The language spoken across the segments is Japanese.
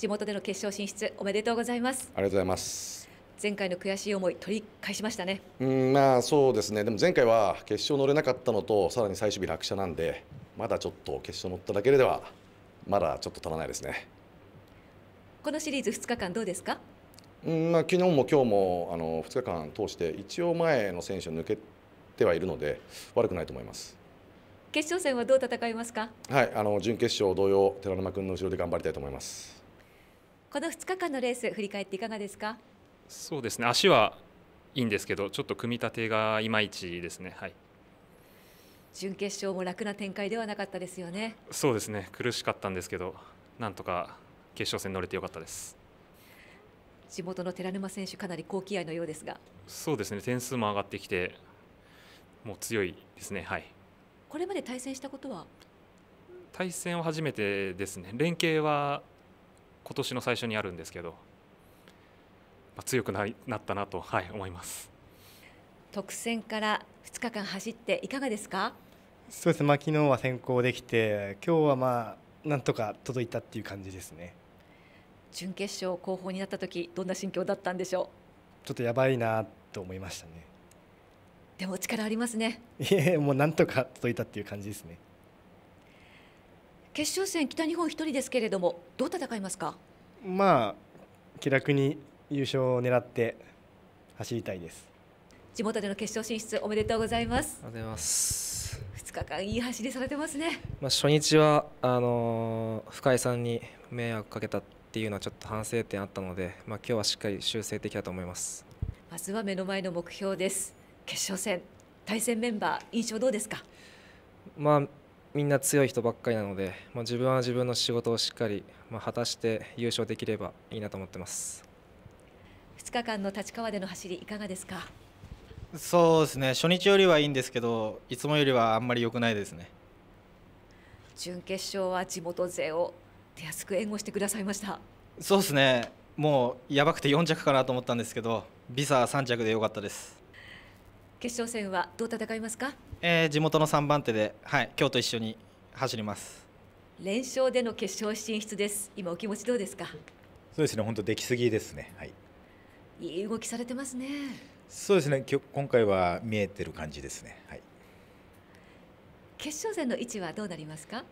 地元での決勝進出おめでとうございますありがとうございます前回の悔しい思い取り返しましたねうんまあそうですねでも前回は決勝乗れなかったのとさらに最終日落車なんでまだちょっと決勝乗っただけではまだちょっと足らないですねこのシリーズ2日間どうですかうんまあ昨日も今日もあの2日間通して一応前の選手を抜けてはいるので悪くないと思います決勝戦はどう戦いますかはいあの準決勝同様寺沼君の後ろで頑張りたいと思いますこの2日間のレース振り返っていかがですかそうですね足はいいんですけどちょっと組み立てがいまいちですねはい準決勝も楽な展開ではなかったですよねそうですね苦しかったんですけどなんとか決勝戦乗れてよかったです地元の寺沼選手かなり好気合のようですがそうですね点数も上がってきてもう強いですねはいこれまで対戦したことは対戦は初めてですね連携は今年の最初にあるんですけど、まあ、強くななったなと、はい、思います特選から2日間走っていかがですかそうですね、まあ、昨日は先行できて今日はまあなんとか届いたっていう感じですね準決勝後方になった時どんな心境だったんでしょうちょっとやばいなと思いましたねでも力ありますねいえもうなんとか届いたっていう感じですね決勝戦、北日本1人ですけれども、どう戦いますか、まあ、気楽に優勝を狙って走りたいです。地元での決勝進出おめでとうございます。ありがとうございます。2日間いい走りされてますね。まあ初日はあのー、深井さんに迷惑かけたっていうのはちょっと反省点あったので、まあ今日はしっかり修正できたと思います。まずは目の前の目標です。決勝戦対戦メンバー印象どうですか。まあみんな強い人ばっかりなので、まあ、自分は自分の仕事をしっかり、まあ、果たして優勝できればいいなと思ってます2日間の立川での走りいかがですかそうですね初日よりはいいんですけどいつもよりはあんまり良くないですね準決勝は地元勢を手厚く援護してくださいましたそうですねもうやばくて4着かなと思ったんですけどビサ3着で良かったです決勝戦はどう戦いますか、えー、地元の3番手で、はい、今日と一緒に走ります連勝での決勝進出です今お気持ちどうですかそうですね本当出来すぎですねはいいい動きされてますねそうですね今回は見えてる感じですねはい決勝戦の位置はどうなりますか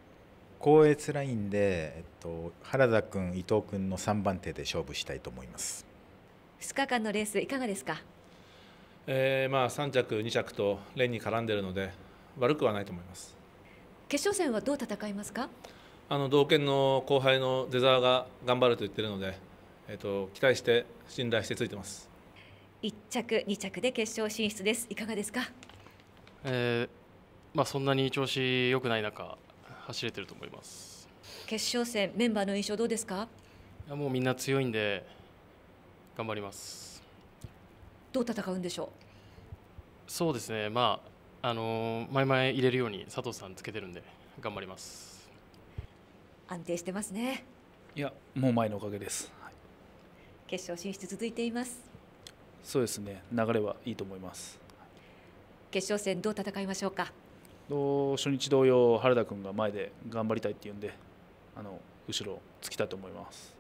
高越ラインで、えっと、原田君伊藤君の3番手で勝負したいと思います2日間のレースいかがですかえー、まあ3着、2着と連に絡んでいるので悪くはないと思います決勝戦はどう戦いますかあの同県の後輩の出澤が頑張ると言っているので、えーと、期待して信頼してついてます1着、2着で決勝進出ですいかがですか、えーまあ、そんなに調子良くない中走れてると思います決勝戦メンバーの印象どうですかいやもうみんな強いんで頑張りますどう戦うんでしょうそうですね、まああのー、前々入れるように佐藤さんつけてるんで頑張ります安定してますねいやもう前のおかげです、はい、決勝進出続いていますそうですね流れはいいと思います決勝戦どう戦いましょうかどう初日同様原田君が前で頑張りたいって言うんであの後ろつきたいと思います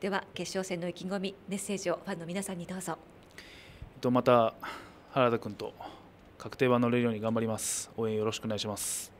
では決勝戦の意気込みメッセージをファンの皆さんにどうぞ、と、また原田君と確定版乗れるように頑張ります応援よろしくお願いします